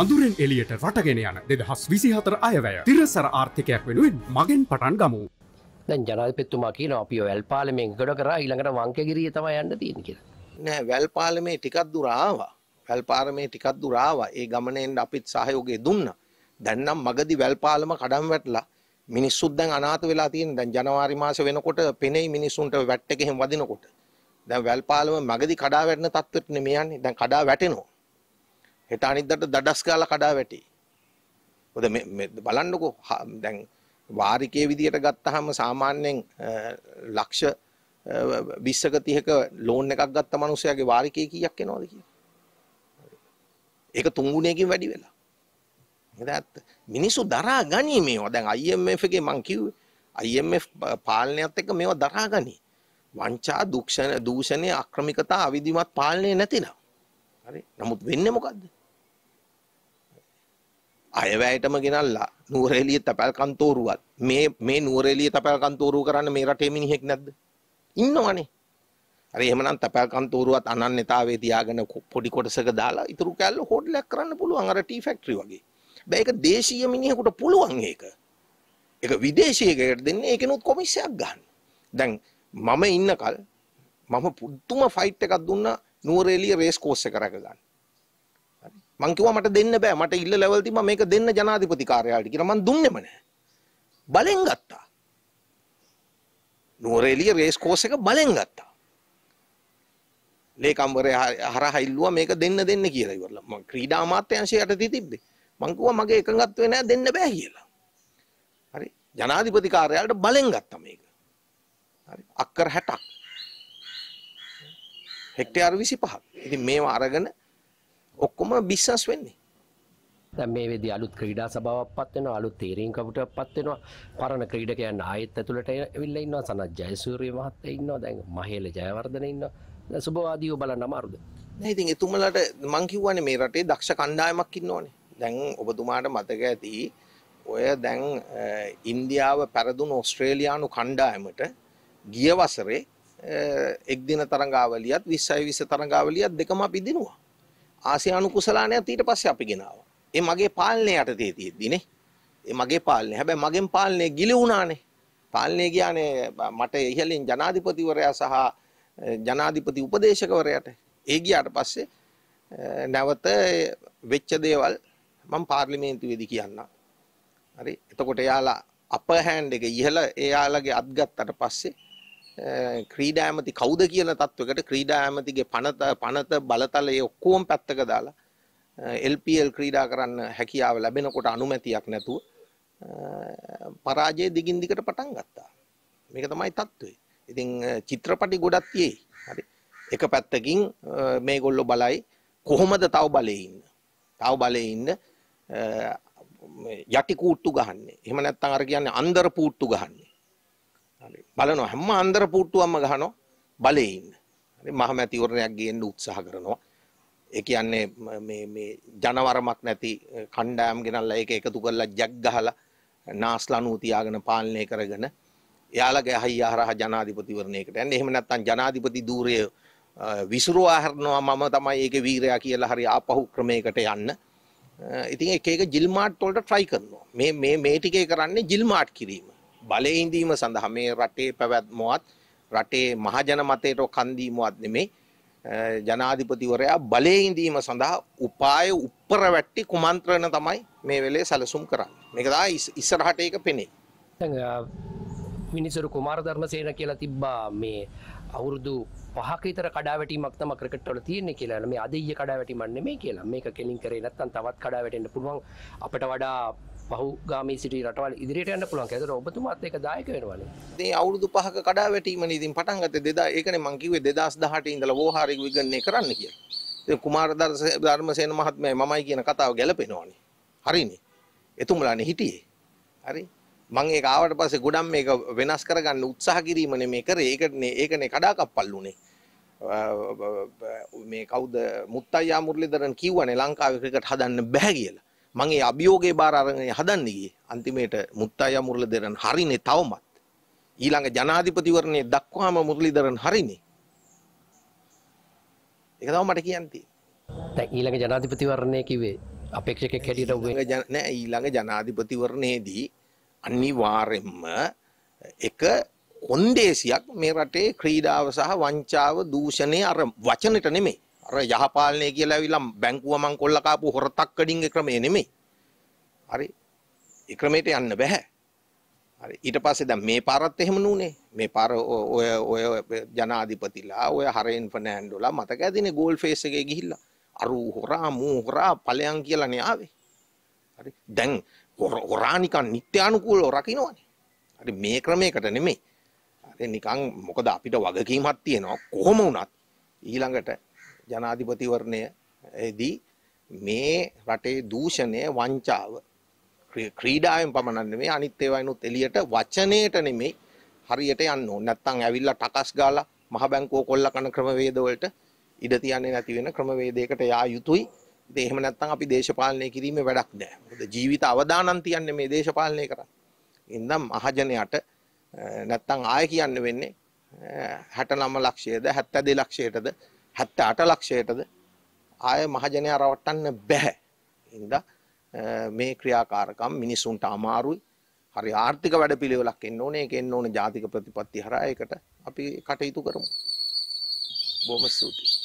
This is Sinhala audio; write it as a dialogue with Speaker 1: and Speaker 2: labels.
Speaker 1: අඳුරෙන් එලියට රටගෙන යන දෙදහස් විසිහතර අයවැය තිරසර ආර්ථිකයක් වෙනුවෙන් මගෙන් පටන් ගමු. දැන් ජනාධිපතිතුමා කියනවා අපි ඔය වැල් පාලමෙන් ගොඩ කරා ඊළඟට වංකගිරිය තමයි යන්න තියෙන්නේ කියලා.
Speaker 2: නෑ වැල් පාලමේ ටිකක් දුර ආවා. වැල් පාලමේ ටිකක් දුර ආවා. ඒ ගමනෙන් අපිත් සහයෝගය දුන්නා. දැන් නම් මගදී වැල් පාලම කඩම් වැටලා මිනිස්සුත් දැන් අනාථ වෙලා තියෙන. දැන් ජනවාරි මාස වෙනකොට පෙනෙයි මිනිස්සුන්ට වැට් එක එහෙම වදිනකොට. දැන් වැල් පාලම මගදී කඩා වැටෙන තත්ත්වෙට නෙමෙයි යන්නේ. දැන් කඩා වැටෙනවා. හෙට අනිද්දාට දඩස් ගාලා කඩා වැටි. මොකද මේ බලන්නකෝ දැන් වාරිකයේ විදියට ගත්තාම සාමාන්‍යයෙන් ලක්ෂ 20ක 30ක ලෝන් එකක් ගත්ත මිනිසයාගේ වාරිකය කීයක් එනවද කියලා. ඒක තුන් ගුණයකින් වැඩි වෙලා. ඒත් මිනිස්සු දරා ගනී මේවා. දැන් IMF එකේ මං කිව්වේ IMF පාලනයත් එක්ක මේවා දරා ගනී. වංචා දුක්ෂණ දූෂණය අක්‍රමිකතා අවිධිමත් පාලනය නැතිනම්. හරි. නමුත් වෙන්නේ මොකද්ද? අයවැයටම ගෙනල්ලා නුවරඑළිය තැපැල් කන්තෝරුවත් මේ මේ නුවරඑළිය තැපැල් කන්තෝරුව කරන්න මේ රටේ මිනිහෙක් නැද්ද? ඉන්නවනේ. අර එහෙමනම් තැපැල් කන්තෝරුවත් අනන්‍යතාවයේ තියාගෙන පොඩි කොටසක දාලා ඉතුරු කැල්ල හොඩලයක් කරන්න පුළුවන් අර ටී ෆැක්ටරි වගේ. බෑ ඒක දේශීය මිනිහෙකුට පුළුවන් ඒක. ඒක විදේශීයකට දෙන්නේ ඒකනොත් කොමිස්සයක් ගන්න. දැන් මම ඉන්නකල් මම පුදුම ෆයිට් එකක් දුන්නා නුවරඑළිය රේස් කෝස් එක රැක ගන්න. මං කිව්වා මට දෙන්න බෑ මට ඉල්ල ලෙවල් තිබ්බා මේක දෙන්න ජනාධිපති කාර්යාලයට කියලා මං දුන්නෙම නෑ බලෙන් ගත්තා නුවරඑළිය රේස් කෝස් එක බලෙන් ගත්තා ලේකම්වරයා හරහා ඉල්ලුවා මේක දෙන්න දෙන්න කියලා ඉවරලා මං ක්‍රීඩා අමාත්‍යාංශය යටතේ තිබ්බේ මං කිව්වා මගේ එකඟත්වේ නෑ දෙන්න බෑ කියලා හරි ජනාධිපති කාර්යාලයට බලෙන් ගත්තා මේක හරි අක්කර 60ක්
Speaker 1: හෙක්ටයාර 25ක් ඉතින් මේවා අරගෙන ඔක්කොම බිස්නස් වෙන්නේ. දැන් මේ වෙදී අලුත් ක්‍රීඩා සභාවක් පත් වෙනවා අලුත් තීරීම් කමිටුවක් පත් වෙනවා පරණ ක්‍රීඩකයන් ආයෙත් ඇතුළට එවිල්ලා ඉන්නවා සනත් ජයසූරිය මහත්තයා ඉන්නවා දැන් මහේල ජයවර්ධන ඉන්නවා දැන් සුබවාදීව බලන්න අමාරුද නෑ ඉතින් එතුමලාට මං කියවනේ මේ රටේ දක්ෂ කණ්ඩායමක් ඉන්නෝනේ
Speaker 2: දැන් ඔබතුමාට මතක ඇති ඔය දැන් ඉන්දියාව පැරදුණු ඕස්ට්‍රේලියානු කණ්ඩායමට ගිය වසරේ එක් දින තරඟාවලියත් 20 20 තරඟාවලියත් දෙකම අපි දිනුවා ආසියානු කුසලානයක් ඊට පස්සේ අපි ගෙනාවා. ඒ මගේ පාලනය යටතේ තියෙද්දිනේ. ඒ මගේ පාලනය. හැබැයි මගෙන් පාලනය ගිලි වුණානේ. පාලනය ගියානේ මට ඉහළින් ජනාධිපතිවරයා සහ ජනාධිපති උපදේශකවරයාට. ඒ ගියාට පස්සේ නැවත වෙච්ච දේවල් මම පාර්ලිමේන්තුවේදී කියන්නම්. හරි. එතකොට එයාලා අප හෑන්ඩ් එක ඉහළ එයාලගේ අත්ගත්තට පස්සේ ක්‍රීඩා ඇමති කවුද කියන තත්ත්වකට ක්‍රීඩා ඇමතිගේ පනත පනත බලතලයේ ඔක්කොම පැත්තක දාලා LPL ක්‍රීඩා කරන්න හැකියාව ලැබෙනකොට අනුමැතියක් නැතුව පරාජය දිගින් දිගට පටන් ගත්තා. මේක තමයි තත්ත්වය. ඉතින් චිත්‍රපටි ගොඩක් තියෙයි. හරි. එක පැත්තකින් මේගොල්ලෝ බලයි කොහොමද තව බලේ ඉන්න. තව බලේ ඉන්න යටි කූට්ටු ගහන්නේ. එහෙම නැත්නම් අර කියන්නේ අන්දර පූට්ටු ගහන්නේ. බලනවා හැම අන්දර පුට්ටුවක්ම ගහනවා බලේ ඉන්න. හරි මහමැතිවරණයක් ගේන්න උත්සාහ කරනවා. ඒ කියන්නේ මේ මේ ජනවරමක් නැති කණ්ඩායම් ගෙනල්ලා ඒක එකතු කරලා ජග් ගහලා නාස්ලනුව තියාගෙන පාලනය කරගෙන එයාලගේ අහිය හරහා ජනාධිපතිවරණයකට යන්නේ. එහෙම නැත්නම් ජනාධිපති ධූරය විසුරුවා හරනවා මම තමයි ඒකේ වීරයා කියලා හරි ආපහු ක්‍රමයකට යන්න. ඉතින් එක එක ජිල්මාට් වලට try කරනවා. මේ මේ මේ ටිකේ කරන්නේ ජිල්මාට් කිරීම. බලයිඳීම සඳහා මේ රටේ පැවැත්මවත් රටේ මහජන මතයට කන්දීමවත් නෙමේ ජනාධිපතිවරයා බලයඉඳීම සඳහා උපාය උපරවැට්ටි කුමන්ත්‍රණ තමයි මේ වෙලේ සැලසුම් කරන්න මේකදා ඉස්සරහට එක පෙනේ
Speaker 1: මිනිසරු කුමාර ධර්මසේන කියලා තිබ්බා මේ අවුරුදු පහකතර කඩාවැටීමක් තම ක්‍රකට්වල තියන්නේ කියලා මේ අදීය කඩාවැටීමන්නේ මේ කියලා මේක කෙලින් කරේ නැත්තම් තවත් කඩාවැටෙන්න පුළුවන් අපට වඩා පහු ගාමී සිට රටවල් ඉදිරියට යන්න පුළුවන් ඇතර ඔබතුමත් එක දායක වෙනවන
Speaker 2: දේ අවුරුදු පහක කඩා වැටීම නීතින් පටන්ගත දෙදා ඒකන මංකිවේ දෙදස් දහට ඉඳල ෝහාරක විගන්නේ කරන්න කිය කුමාර දර්ස ධර්මසයන මහත්මය මයි කියන කතාව ගැලපෙනවානේ හරිනි එතුමලාන හිටියේ හරි මං ඒ ආවට පසේ ගොඩම් මේ වෙනස් කරගන්න උත්සාහ කිරීමන මේ කර ඒකටනේ ඒකනේ කඩාකප්පල්ලුනේ මේ කවුද මුත්තයියා මුරලිදරන් කිව්වනේ ලංකාව ක්‍රිකට හදන්න බැහැ කියලා මං ඒ අභියෝගේ බාර අරගෙන හදන්න ගියේ අන්තිමේට මුත්තයා මුරලිදරන් හරිනේ තවමත් ඊළඟ ජනාධිපතිවරණයේ දක්වාම මුරලිදරන් හරිනේ ඒක තමයි මට කියන්න තියෙන්නේ
Speaker 1: දැන් ඊළඟ ජනාධිපතිවරණය කිව්වේ
Speaker 2: අපේක්ෂකෙක් හැටියට ඔබේ නෑ ඊළඟ ජනාධිපතිවරණයේදී අනිවාර්යෙන්ම එක කොන්දේසියක් මේ රටේ ක්‍රීඩාව සහ වංචාව දූෂණය අර වචනෙට නෙමෙයි අර යහපාලනය කියලා ඇවිල්ලා බැංකුව මං කොල්ල කාපු හොරතක්කඩින්ගේ ක්‍රමය නෙමෙයි. හරි. ඒ ක්‍රමයට යන්න බෑ. හරි. ඊට පස්සේ දැන් මේ පාරත් එහෙම නුනේ. මේ පාර ඔය ඔය ජනාධිපතිලා ඔය හරෙන් ෆර්නෑන්ඩෝලා මතක ඇදිනේ ගෝල් ෆේස් එකේ ගිහිල්ලා අරු හොරා මූ හොරා ඵලයන් කියලානේ ආවේ. හරි. දැන් හොරා නිකන් නිත්‍යානුකූලව රකින්නවනේ. හරි මේ ක්‍රමයකට නෙමෙයි. හරි නිකන් මොකද අපිට වගකීමක් තියෙනවා කොහොම වුණත් ඊළඟට ජනාධිපතිවරණයදී මේ රටේ දූෂණය වංචාව ක්‍රීඩාවෙන් පමණක් නෙමෙයි අනිත් ඒවායිනුත් එළියට වචනේට නෙමෙයි හරියට යන්න ඕනේ. නැත්තම් ඇවිල්ලා ටකස් ගාලා මහ බැංකුව කොල්ල කන ක්‍රමවේද වලට ඉඩ තියන්නේ නැති වෙන ක්‍රමවේදයකට යා යුතුයි. ඉතින් එහෙම නැත්තම් අපි දේශපාලනය කිරීමේ වැඩක් නැහැ. මොකද ජීවිත අවදානම් තියන්නේ මේ දේශපාලනය කරා. ඉන්නම් මහජනයාට නැත්තම් ආය කියන්න වෙන්නේ 69 ලක්ෂයේද 72 ලක්ෂයටද හැත්ත අට ලක්ෂයටද ආය මහජනයා රවට්ටන්න බැහැ. ඉන්ද මේ ක්‍රියාකාරකම් මිනිස්සුන්ට අමාරුයි හරි ආර්ථික වැඩ පිළිවෙලක් එන්න ඕනේ එක එන්න ඕන ජාතික ප්‍රතිපත්ති හරයකට අපි කටයුතු කරමු. බොහොම ස්තුතියි.